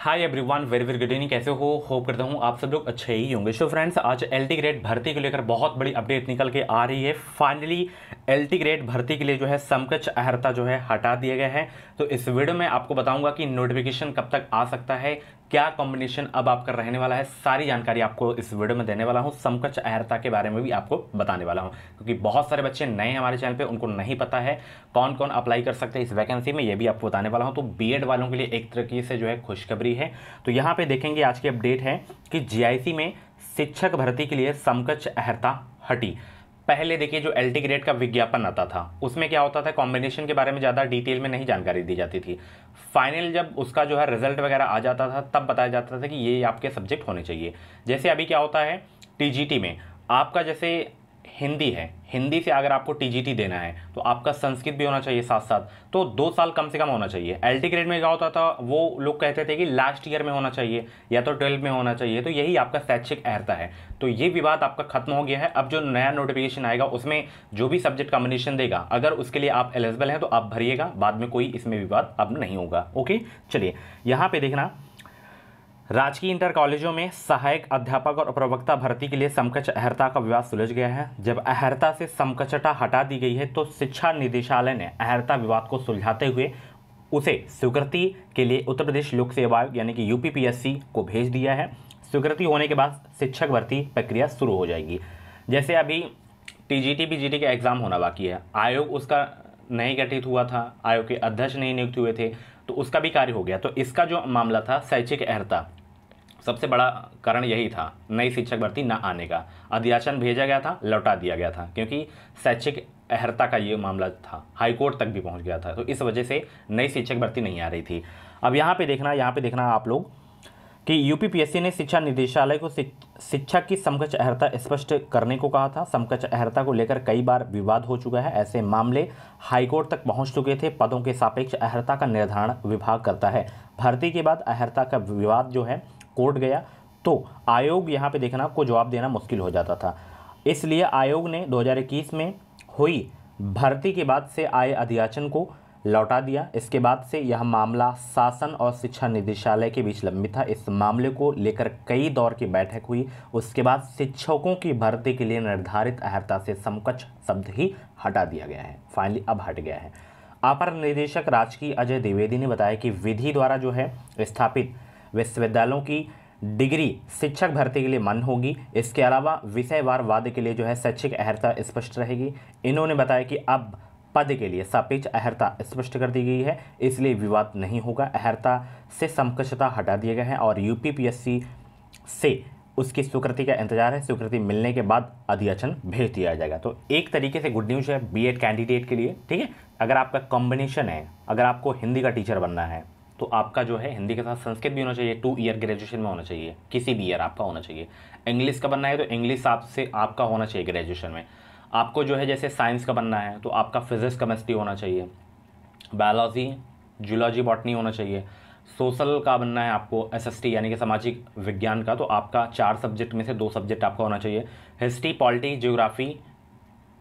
हाय everyone very very good evening कैसे हो hope करता हूँ आप सब लोग अच्छे ही होंगे सो फ्रेंड्स आज एल टी ग्रेड भर्ती को लेकर बहुत बड़ी अपडेट निकल के आ रही है फाइनली एल टी ग्रेड भर्ती के लिए जो है समकच अहर्ता जो है हटा दिया गया है तो इस वीडियो में आपको बताऊंगा कि नोटिफिकेशन कब तक आ सकता है क्या कॉम्बिनेशन अब आपका रहने वाला है सारी जानकारी आपको इस वीडियो में देने वाला हूँ समकच अहर्ता के बारे में भी आपको बताने वाला हूँ क्योंकि बहुत सारे बच्चे नए हैं हमारे चैनल पे उनको नहीं पता है कौन कौन अप्लाई कर सकते हैं इस वैकेंसी में ये भी आपको बताने वाला हूँ तो बीएड वालों के लिए एक तरीके से जो है खुशखबरी है तो यहाँ पे देखेंगे आज की अपडेट है कि जीआईसी में शिक्षक भर्ती के लिए समकक्ष अहर्ता हटी पहले देखिए जो एल ग्रेड का विज्ञापन आता था उसमें क्या होता था कॉम्बिनेशन के बारे में ज़्यादा डिटेल में नहीं जानकारी दी जाती थी फाइनल जब उसका जो है रिजल्ट वगैरह आ जाता था तब बताया जाता था कि ये आपके सब्जेक्ट होने चाहिए जैसे अभी क्या होता है टी में आपका जैसे हिंदी है हिंदी से अगर आपको टीजीटी देना है तो आपका संस्कृत भी होना चाहिए साथ साथ तो दो साल कम से कम होना चाहिए एलटी ग्रेड में क्या होता था वो लोग कहते थे कि लास्ट ईयर में होना चाहिए या तो ट्वेल्थ में होना चाहिए तो यही आपका शैक्षिक अहरता है तो ये विवाद आपका खत्म हो गया है अब जो नया नोटिफिकेशन आएगा उसमें जो भी सब्जेक्ट कॉम्बिनेशन देगा अगर उसके लिए आप एलिजिबल हैं तो आप भरिएगा बाद में कोई इसमें विवाद अब नहीं होगा ओके चलिए यहाँ पर देखना राजकीय इंटर कॉलेजों में सहायक अध्यापक और प्रवक्ता भर्ती के लिए समकच अहर्ता का विवाद सुलझ गया है जब अहर्ता से समकचता हटा दी गई है तो शिक्षा निदेशालय ने अहर्ता विवाद को सुलझाते हुए उसे स्वीकृति के लिए उत्तर प्रदेश लोक सेवा आयोग यानी कि यूपीपीएससी को भेज दिया है स्वीकृति होने के बाद शिक्षक भर्ती प्रक्रिया शुरू हो जाएगी जैसे अभी टीजीटी पीजीटी का एग्ज़ाम होना बाकी है आयोग उसका नहीं गठित हुआ था आयोग के अध्यक्ष नहीं नियुक्त हुए थे तो उसका भी कार्य हो गया तो इसका जो मामला था शैक्षिक अहर्ता सबसे बड़ा कारण यही था नई शिक्षक भर्ती न आने का अध्याचन भेजा गया था लौटा दिया गया था क्योंकि शैक्षिक अहर्ता का ये मामला था हाईकोर्ट तक भी पहुंच गया था तो इस वजह से नई शिक्षक भर्ती नहीं आ रही थी अब यहाँ पे देखना यहाँ पे देखना आप लोग कि यू ने शिक्षा निदेशालय को शिक्षा की समकक्ष अहर्ता स्पष्ट करने को कहा था समकक्ष अहर्ता को लेकर कई बार विवाद हो चुका है ऐसे मामले हाईकोर्ट तक पहुंच चुके थे पदों के सापेक्ष अहर्ता का निर्धारण विभाग करता है भर्ती के बाद अहर्ता का विवाद जो है कोर्ट गया तो आयोग यहाँ पे देखना आपको जवाब देना मुश्किल हो जाता था इसलिए आयोग ने 2021 में हुई भर्ती के बाद से आए अधियाचन को लौटा दिया इसके बाद से यह मामला शासन और शिक्षा निदेशालय के बीच लंबित था इस मामले को लेकर कई दौर की बैठक हुई उसके बाद शिक्षकों की भर्ती के लिए निर्धारित अहर्ता से समकक्ष शब्द ही हटा दिया गया है फाइनली अब हट गया है अपर निदेशक राजकीय अजय द्विवेदी ने बताया कि विधि द्वारा जो है स्थापित विश्वविद्यालयों की डिग्री शिक्षक भर्ती के लिए मन होगी इसके अलावा विषयवार वाद के लिए जो है शैक्षिक अहर्ता स्पष्ट रहेगी इन्होंने बताया कि अब पद के लिए सापेक्ष अहर्ता स्पष्ट कर दी गई है इसलिए विवाद नहीं होगा अहर्ता से समकक्षता हटा दिया गया है और यूपीपीएससी से उसकी स्वीकृति का इंतजार है स्वीकृति मिलने के बाद अधियाचन भेज दिया जाएगा तो एक तरीके से गुड न्यूज़ है बीएड कैंडिडेट के लिए ठीक है अगर आपका कॉम्बिनेशन है अगर आपको हिंदी का टीचर बनना है तो आपका जो है हिंदी के साथ संस्कृत भी होना चाहिए टू ईयर ग्रेजुएशन में होना चाहिए किसी भी ईयर आपका होना चाहिए इंग्लिश का बनना है तो इंग्लिश आपसे आपका होना चाहिए ग्रेजुएशन में आपको जो है जैसे साइंस का बनना है तो आपका फिजिक्स केमिस्ट्री होना चाहिए बायोलॉजी जूलॉजी बॉटनी होना चाहिए सोशल का बनना है आपको एसएसटी यानी कि सामाजिक विज्ञान का तो आपका चार सब्जेक्ट में से दो सब्जेक्ट आपका होना चाहिए हिस्ट्री पॉलिटी जियोग्राफी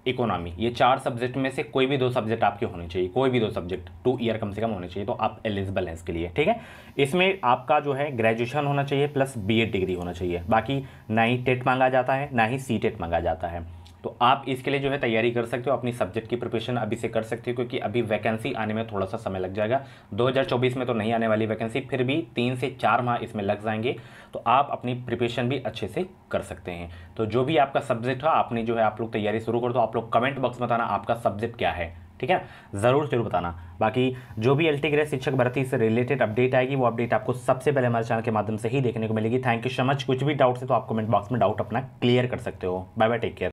इकोनॉमी ये चार सब्जेक्ट में से कोई भी दो सब्जेक्ट आपके होने चाहिए कोई भी दो सब्जेक्ट टू ईयर कम से कम होने चाहिए तो आप एलिजिबल हैं इसके लिए ठीक है इसमें आपका जो है ग्रेजुएशन होना चाहिए प्लस बी डिग्री होना चाहिए बाकी ना ही टेट मांगा जाता है ना ही सी टेट मांगा जाता है तो आप इसके लिए जो है तैयारी कर सकते हो अपनी सब्जेक्ट की प्रिपरेशन अभी से कर सकते हो क्योंकि अभी वैकेंसी आने में थोड़ा सा समय लग जाएगा 2024 में तो नहीं आने वाली वैकेंसी फिर भी तीन से चार माह इसमें लग जाएंगे तो आप अपनी प्रिपरेशन भी अच्छे से कर सकते हैं तो जो भी आपका सब्जेक्ट हो आपने जो है आप लोग तैयारी शुरू कर दो आप लोग कमेंट बॉक्स में बताना आपका सब्जेक्ट क्या है ठीक है ज़रूर जरूर बताना बाकी जो भी एल टी शिक्षक भर्ती से रिलेटेड अपडेट आएगी वो अपडेट आपको सबसे पहले हमारे चैनल के माध्यम से ही देखने को मिलेगी थैंक यू सो मच कुछ भी डाउट है तो आप कमेंट बॉक्स में डाउट अपना क्लियर कर सकते हो बाय बाय टेक केयर